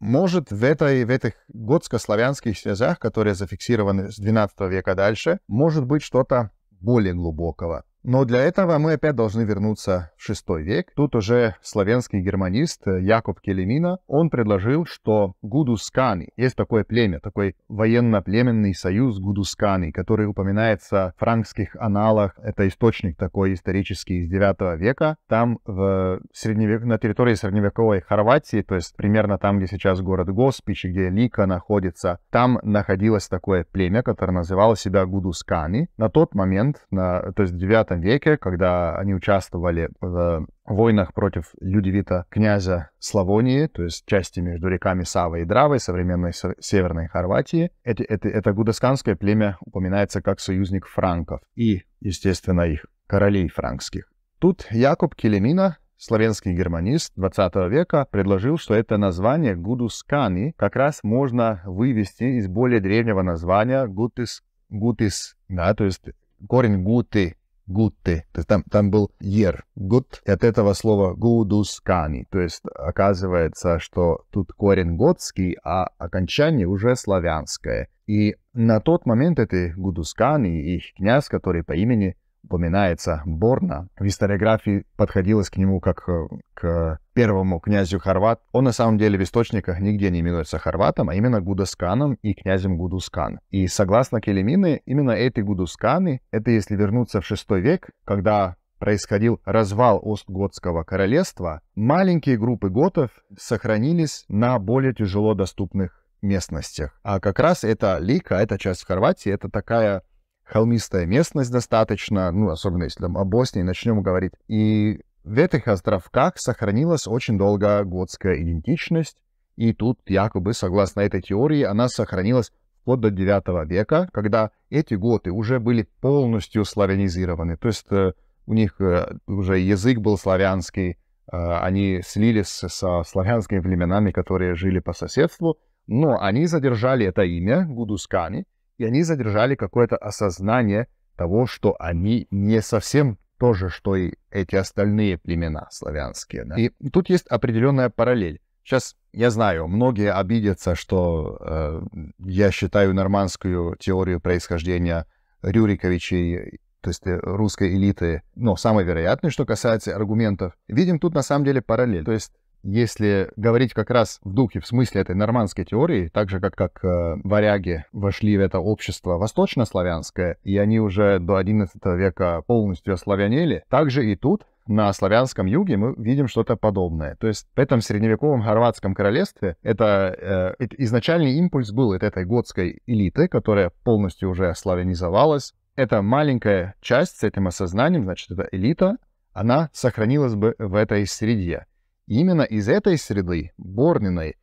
может, в, этой, в этих готско-славянских связях, которые зафиксированы с XII века дальше, может быть что-то более глубокого. Но для этого мы опять должны вернуться в VI век. Тут уже славянский германист э, Якоб Келемина, он предложил, что гудусканы, есть такое племя, такой военно-племенный союз гудусканы, который упоминается в франкских аналах, это источник такой исторический из 9 века. Там в средневек... на территории средневековой Хорватии, то есть примерно там, где сейчас город Госпич, где Лика находится, там находилось такое племя, которое называло себя гудусканы. На тот момент, на... то есть 9 X веке, когда они участвовали в войнах против Людевита князя Славонии, то есть части между реками Сава и Дравой, современной Северной Хорватии. Это, это, это гудосканское племя упоминается как союзник франков и, естественно, их королей франкских. Тут Якоб Келемина Славянский германист 20 века предложил, что это название Гудускани как раз можно вывести из более древнего названия Гутис, гутис да, то есть корень гуты гутте, то есть там, там был ер, гут, и от этого слова гудускани, то есть оказывается, что тут корень готский, а окончание уже славянское. И на тот момент эти гудускани и их князь, который по имени упоминается Борна, в историографии подходилось к нему как э, к первому князю Хорват. Он на самом деле в источниках нигде не именуется Хорватом, а именно Гудусканом и князем Гудускан. И согласно Келемины, именно эти Гудусканы, это если вернуться в VI век, когда происходил развал Остготского королевства, маленькие группы готов сохранились на более тяжело доступных местностях. А как раз это Лика, эта часть Хорватии, это такая холмистая местность достаточно, ну, особенно если там о Боснии начнем говорить. И в этих островках сохранилась очень долго готская идентичность, и тут, якобы, согласно этой теории, она сохранилась вплоть до 9 века, когда эти готы уже были полностью славянизированы. То есть э, у них э, уже язык был славянский, э, они слились со славянскими племенами, которые жили по соседству, но они задержали это имя, гудускани, и они задержали какое-то осознание того, что они не совсем то же, что и эти остальные племена славянские. Да? И тут есть определенная параллель. Сейчас я знаю, многие обидятся, что э, я считаю нормандскую теорию происхождения Рюриковичей, то есть э, русской элиты, но ну, самой вероятной, что касается аргументов. Видим тут на самом деле параллель. То есть если говорить как раз в духе, в смысле этой нормандской теории, так же как, как э, варяги вошли в это общество восточнославянское, и они уже до XI века полностью ославянели, также и тут на славянском юге мы видим что-то подобное. То есть в этом средневековом хорватском королевстве это э, изначальный импульс был от этой готской элиты, которая полностью уже славянизовалась. Это маленькая часть с этим осознанием, значит, это элита, она сохранилась бы в этой среде. Именно из этой среды, Борниной,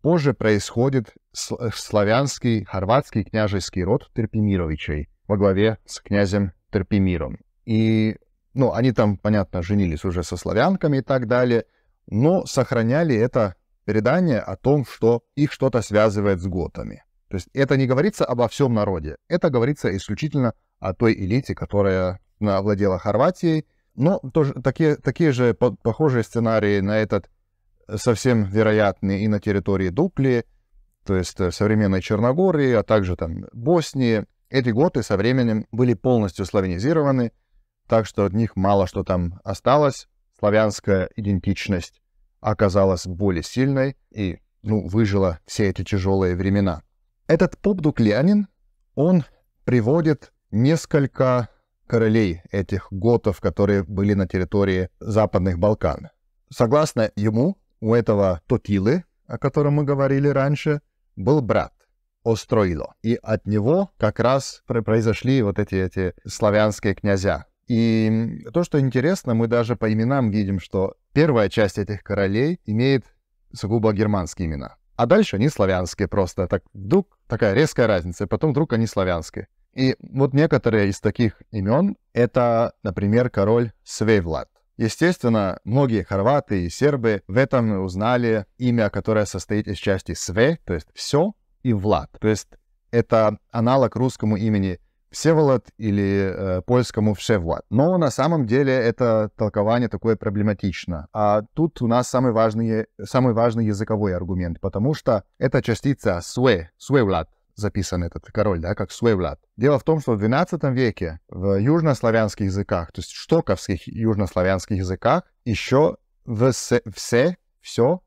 позже происходит э, славянский, хорватский княжеский род Терпимировичей во главе с князем Терпимиром. И, ну, они там, понятно, женились уже со славянками и так далее, но сохраняли это предание о том, что их что-то связывает с готами. То есть это не говорится обо всем народе, это говорится исключительно о той элите, которая овладела Хорватией ну, тоже, такие, такие же по похожие сценарии на этот э, совсем вероятные и на территории Дупли, то есть э, современной Черногории, а также там Боснии. Эти готы со временем были полностью славянизированы, так что от них мало что там осталось. Славянская идентичность оказалась более сильной и, ну, выжила все эти тяжелые времена. Этот поп-дуклянин, он приводит несколько королей этих готов, которые были на территории Западных Балкан. Согласно ему, у этого Тотилы, о котором мы говорили раньше, был брат Остроило. И от него как раз произошли вот эти, эти славянские князья. И то, что интересно, мы даже по именам видим, что первая часть этих королей имеет сугубо германские имена. А дальше они славянские просто. Так вдруг такая резкая разница, и потом вдруг они славянские. И вот некоторые из таких имен — это, например, король Свейвлад. Естественно, многие хорваты и сербы в этом узнали имя, которое состоит из части «све», то есть «все», и «влад». То есть это аналог русскому имени Всеволод или э, польскому Всевлад. Но на самом деле это толкование такое проблематично. А тут у нас самый важный, самый важный языковой аргумент, потому что эта частица «све», «свевлад», записан этот король, да, как Суевлад. Дело в том, что в 12 веке в южнославянских языках, то есть штоковских южнославянских языках, еще все, все, все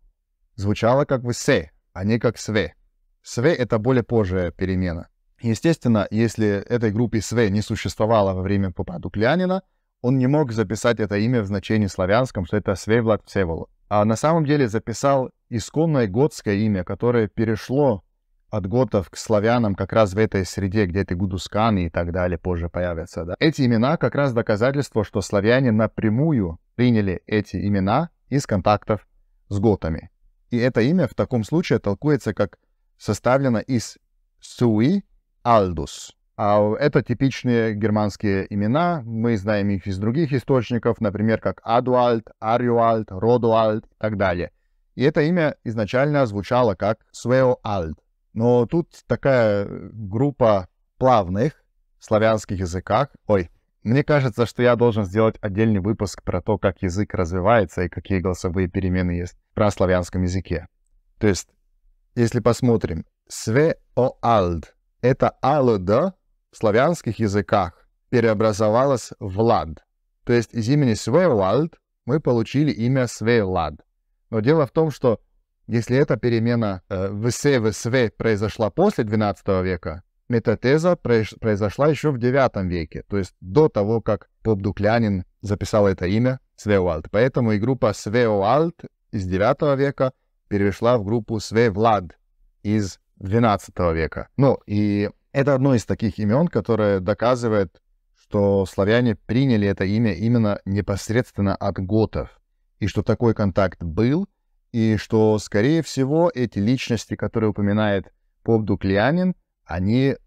звучало как все, а не как све. Све — это более позже перемена. Естественно, если этой группе све не существовало во время Попадуклянина, он не мог записать это имя в значении славянском, что это Свевлад Всеволод. А на самом деле записал исконное готское имя, которое перешло от готов к славянам как раз в этой среде, где ты гудусканы и так далее позже появятся. Да? Эти имена как раз доказательство, что славяне напрямую приняли эти имена из контактов с готами. И это имя в таком случае толкуется как составлено из «суи Альдус. А это типичные германские имена, мы знаем их из других источников, например, как Адуальд, Арюальд, Родуальд и так далее. И это имя изначально звучало как Свеоальд, но тут такая э, группа плавных в славянских языках. Ой, мне кажется, что я должен сделать отдельный выпуск про то, как язык развивается и какие голосовые перемены есть про славянском языке. То есть, если посмотрим, све о алд это алда в славянских языках переобразовалось в лад. То есть из имени Свейланд мы получили имя Свейланд. Но дело в том, что если эта перемена э, в Се в Све произошла после XII века, метатеза произошла еще в IX веке, то есть до того, как Поп Дуклянин записал это имя Свеуальд. Поэтому и группа Свеуальд из IX века перешла в группу Свевлад из XII века. Ну, и это одно из таких имен, которое доказывает, что славяне приняли это имя именно непосредственно от готов, и что такой контакт был — и что, скорее всего, эти личности, которые упоминает Поп Дуклианин, они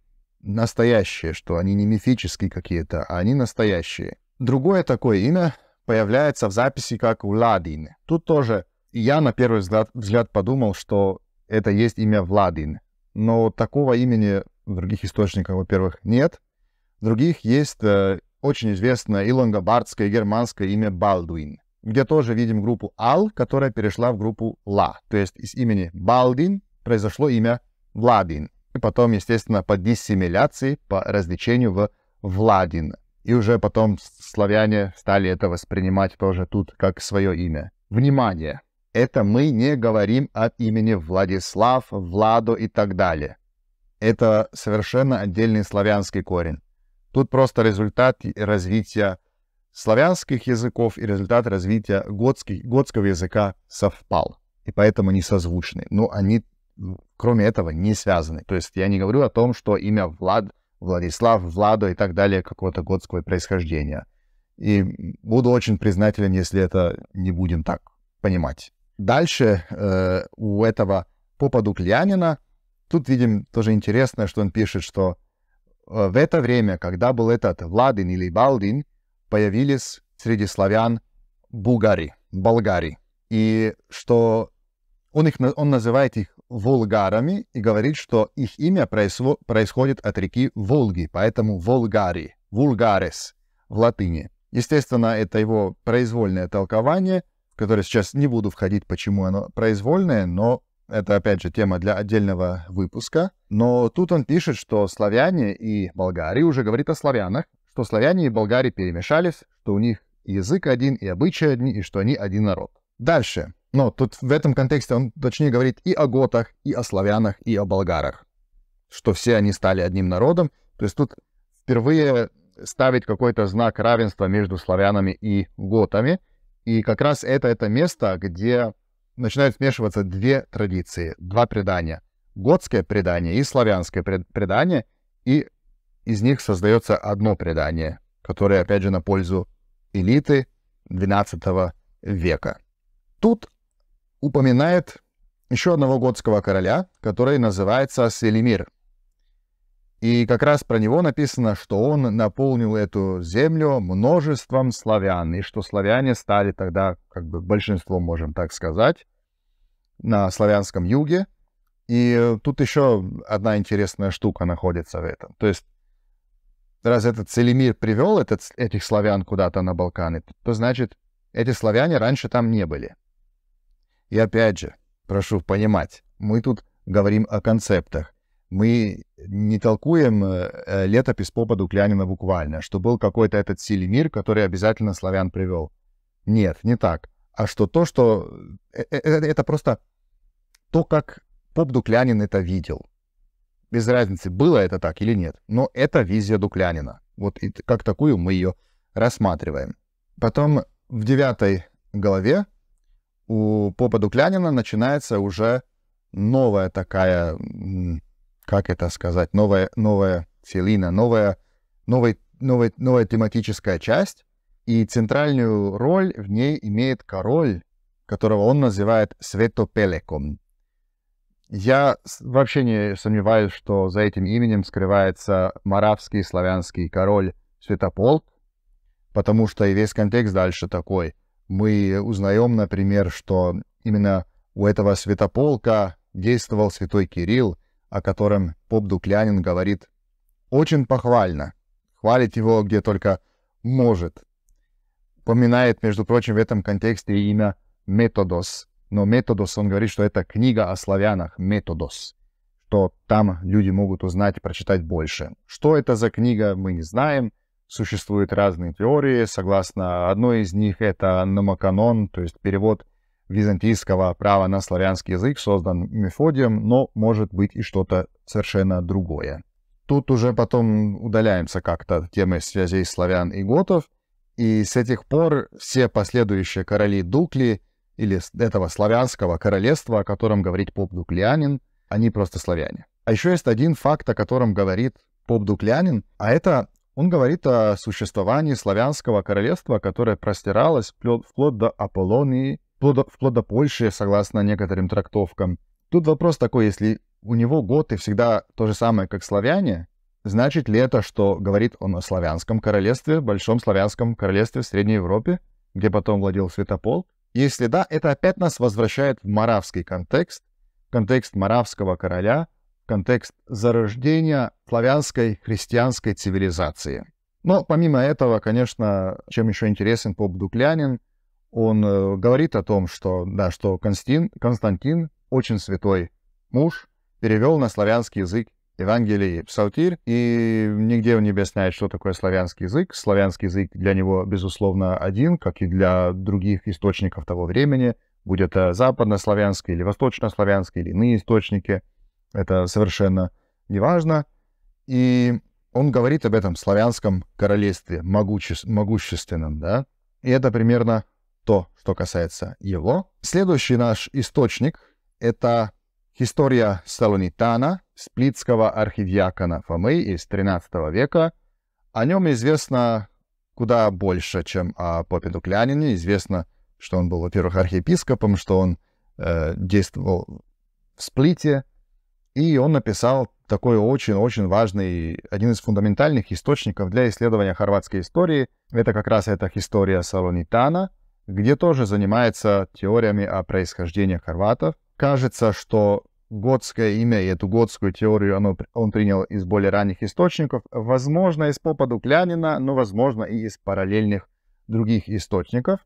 настоящие, что они не мифические какие-то, а они настоящие. Другое такое имя появляется в записи как Владин. Тут тоже я на первый взгляд, взгляд подумал, что это есть имя Владин. Но такого имени в других источниках, во-первых, нет. В других есть э, очень известное и лонгобардское, и германское имя Балдуин где тоже видим группу Ал, которая перешла в группу Ла. То есть из имени Балдин произошло имя Владин. И потом, естественно, по диссимиляции, по развлечению в Владин. И уже потом славяне стали это воспринимать тоже тут как свое имя. Внимание! Это мы не говорим от имени Владислав, Владо и так далее. Это совершенно отдельный славянский корень. Тут просто результат развития славянских языков и результат развития готский, готского языка совпал, и поэтому не созвучны. Но они, кроме этого, не связаны. То есть я не говорю о том, что имя Влад, Владислав, Владу и так далее какого-то готского происхождения. И буду очень признателен, если это не будем так понимать. Дальше э, у этого попаду Клянина. тут видим тоже интересное, что он пишет, что э, в это время, когда был этот Владин или Балдин, появились среди славян бугари, болгари. И что он, их, он называет их волгарами и говорит, что их имя происво, происходит от реки Волги, поэтому волгари, вулгарес в латыни. Естественно, это его произвольное толкование, в которое сейчас не буду входить, почему оно произвольное, но это, опять же, тема для отдельного выпуска. Но тут он пишет, что славяне и болгари уже говорит о славянах, что славяне и болгари перемешались, что у них язык один, и обычаи одни, и что они один народ. Дальше. Но тут в этом контексте он точнее говорит и о готах, и о славянах, и о болгарах. Что все они стали одним народом. То есть тут впервые ставить какой-то знак равенства между славянами и готами. И как раз это это место, где начинают смешиваться две традиции, два предания. Готское предание и славянское предание. И из них создается одно предание, которое, опять же, на пользу элиты XII века. Тут упоминает еще одного готского короля, который называется Селимир. И как раз про него написано, что он наполнил эту землю множеством славян, и что славяне стали тогда как бы большинством, можем так сказать, на славянском юге. И тут еще одна интересная штука находится в этом. То есть раз этот Целимир привел этот, этих славян куда-то на Балканы, то значит, эти славяне раньше там не были. И опять же, прошу понимать, мы тут говорим о концептах. Мы не толкуем э, э, летопись попа Дуклянина буквально, что был какой-то этот Селимир, который обязательно славян привел. Нет, не так. А что то, что... Э, это просто то, как поп Дуклянин это видел без разницы, было это так или нет, но это визия Дуклянина. Вот и как такую мы ее рассматриваем. Потом в девятой главе у Попа Дуклянина начинается уже новая такая, как это сказать, новая, новая селина, новая, новый, новая, новая тематическая часть, и центральную роль в ней имеет король, которого он называет Светопелеком. Я вообще не сомневаюсь, что за этим именем скрывается маравский славянский король Святополк, потому что и весь контекст дальше такой. Мы узнаем, например, что именно у этого Святополка действовал святой Кирилл, о котором поп Дуклянин говорит очень похвально, хвалит его где только может. Поминает, между прочим, в этом контексте имя Методос, но Методос, он говорит, что это книга о славянах, Методос, что там люди могут узнать и прочитать больше. Что это за книга, мы не знаем. Существуют разные теории. Согласно одной из них, это номоканон, то есть перевод византийского права на славянский язык, создан Мефодием, но может быть и что-то совершенно другое. Тут уже потом удаляемся как-то от темы связей славян и готов, и с этих пор все последующие короли Дукли — или этого славянского королевства, о котором говорит поп Дуклянин, они просто славяне. А еще есть один факт, о котором говорит поп Дуклянин, а это он говорит о существовании славянского королевства, которое простиралось вплоть до Аполлонии, вплоть до, вплоть до Польши, согласно некоторым трактовкам. Тут вопрос такой, если у него готы всегда то же самое, как славяне, значит ли это, что говорит он о славянском королевстве, большом славянском королевстве в Средней Европе, где потом владел Святополк, если да, это опять нас возвращает в маравский контекст, контекст маравского короля, контекст зарождения славянской христианской цивилизации. Но помимо этого, конечно, чем еще интересен поп Дуклянин, он э, говорит о том, что, да, что Константин, Константин, очень святой муж, перевел на славянский язык Евангелии Псалтирь, и нигде он не объясняет, что такое славянский язык. Славянский язык для него, безусловно, один, как и для других источников того времени, будь это западнославянский или восточнославянский, или иные источники, это совершенно неважно. И он говорит об этом славянском королевстве, могуще, могущественном, да, и это примерно то, что касается его. Следующий наш источник — это История Салонитана, сплитского архидиакона Фомы из XIII века. О нем известно куда больше, чем о Попе Дуклянине. Известно, что он был, во-первых, архиепископом, что он э, действовал в Сплите, и он написал такой очень-очень важный, один из фундаментальных источников для исследования хорватской истории. Это как раз эта история Салонитана, где тоже занимается теориями о происхождении хорватов, кажется, что готское имя и эту готскую теорию оно, он принял из более ранних источников, возможно, из попаду Дуклянина, но, возможно, и из параллельных других источников.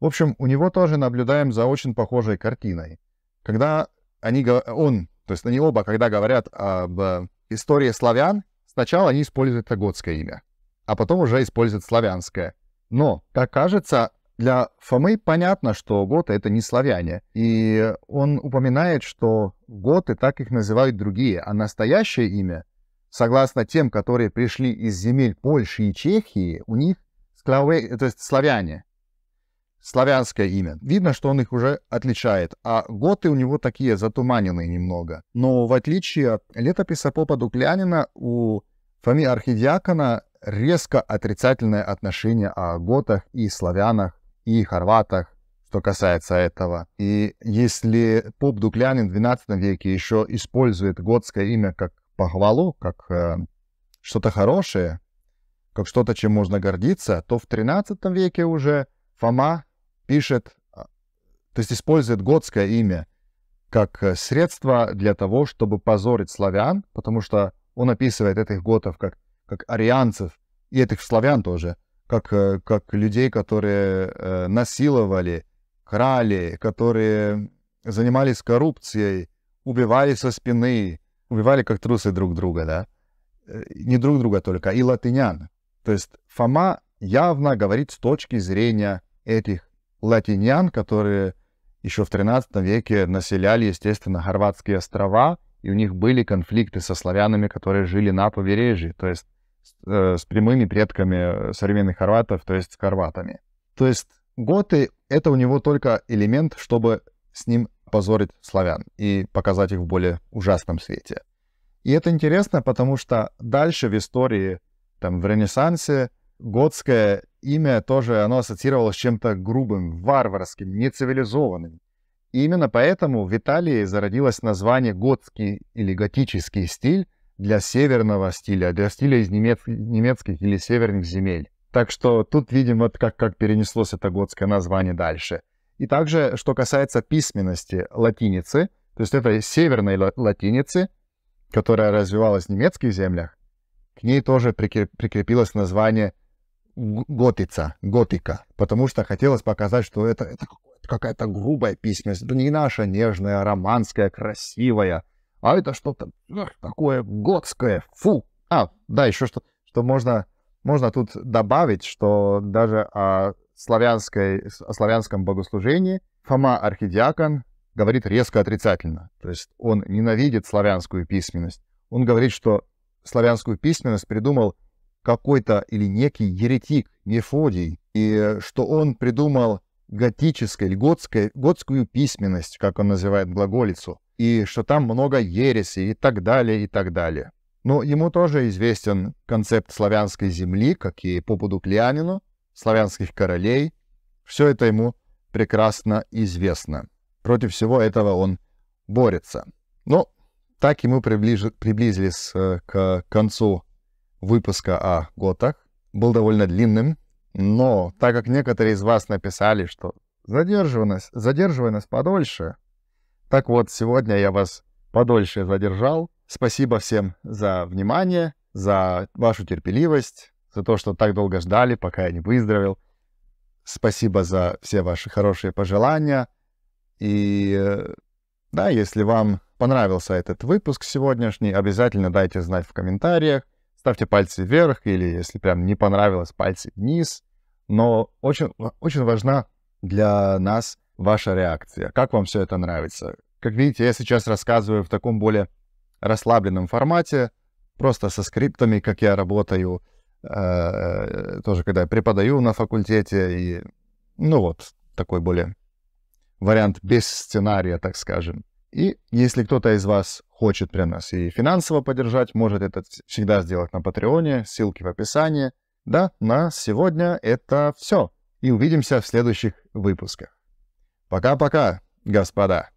В общем, у него тоже наблюдаем за очень похожей картиной. Когда они, он, то есть они оба, когда говорят об э, истории славян, сначала они используют готское имя, а потом уже используют славянское. Но, как кажется, для Фомы понятно, что готы — это не славяне. И он упоминает, что готы так их называют другие, а настоящее имя, согласно тем, которые пришли из земель Польши и Чехии, у них склаве, то есть славяне, славянское имя. Видно, что он их уже отличает, а готы у него такие затуманенные немного. Но в отличие от летописа Попа Дуклянина, у Фоми Архидиакона резко отрицательное отношение о готах и славянах и хорватах, что касается этого. И если поп Дуклянин в 12 веке еще использует готское имя как похвалу, как э, что-то хорошее, как что-то, чем можно гордиться, то в 13 веке уже Фома пишет, а, то есть использует готское имя как э, средство для того, чтобы позорить славян, потому что он описывает этих готов как, как арианцев, и этих славян тоже, как, э, как людей, которые э, насиловали, крали, которые занимались коррупцией, убивали со спины, убивали как трусы друг друга, да? Э, не друг друга только, и латинян. То есть Фома явно говорит с точки зрения этих латинян, которые еще в 13 веке населяли, естественно, хорватские острова, и у них были конфликты со славянами, которые жили на побережье. То есть Э, с, прямыми предками э, современных хорватов, то есть с хорватами. То есть готы — это у него только элемент, чтобы с ним позорить славян и показать их в более ужасном свете. И это интересно, потому что дальше в истории, там, в Ренессансе, готское имя тоже, оно ассоциировалось с чем-то грубым, варварским, нецивилизованным. И именно поэтому в Италии зародилось название готский или готический стиль, для северного стиля, для стиля из немец... немецких или северных земель. Так что тут видим, вот как, как перенеслось это готское название дальше. И также, что касается письменности латиницы, то есть это северной латиницы, которая развивалась в немецких землях, к ней тоже прикрепилось название готица, готика, потому что хотелось показать, что это, это какая-то грубая письменность, это не наша нежная, романская, красивая, а это что-то такое готское, фу. А, да, еще что, что можно, можно тут добавить, что даже о, славянской, о славянском богослужении Фома Архидиакон говорит резко отрицательно. То есть он ненавидит славянскую письменность. Он говорит, что славянскую письменность придумал какой-то или некий еретик Мефодий, и что он придумал готической или готскую письменность, как он называет глаголицу, и что там много ереси и так далее, и так далее. Но ему тоже известен концепт славянской земли, как и Попуду Клянину, славянских королей. Все это ему прекрасно известно. Против всего этого он борется. Но так ему приближи, приблизились э, к концу выпуска о готах. Был довольно длинным, но так как некоторые из вас написали, что нас, задерживаемость, нас подольше, так вот, сегодня я вас подольше задержал. Спасибо всем за внимание, за вашу терпеливость, за то, что так долго ждали, пока я не выздоровел. Спасибо за все ваши хорошие пожелания. И да, если вам понравился этот выпуск сегодняшний, обязательно дайте знать в комментариях. Ставьте пальцы вверх или, если прям не понравилось, пальцы вниз. Но очень, очень важна для нас ваша реакция? Как вам все это нравится? Как видите, я сейчас рассказываю в таком более расслабленном формате, просто со скриптами, как я работаю, э, тоже когда я преподаю на факультете, и, ну вот, такой более вариант без сценария, так скажем. И если кто-то из вас хочет при нас и финансово поддержать, может это всегда сделать на Патреоне, ссылки в описании. Да, на сегодня это все. И увидимся в следующих выпусках. Пока-пока, господа.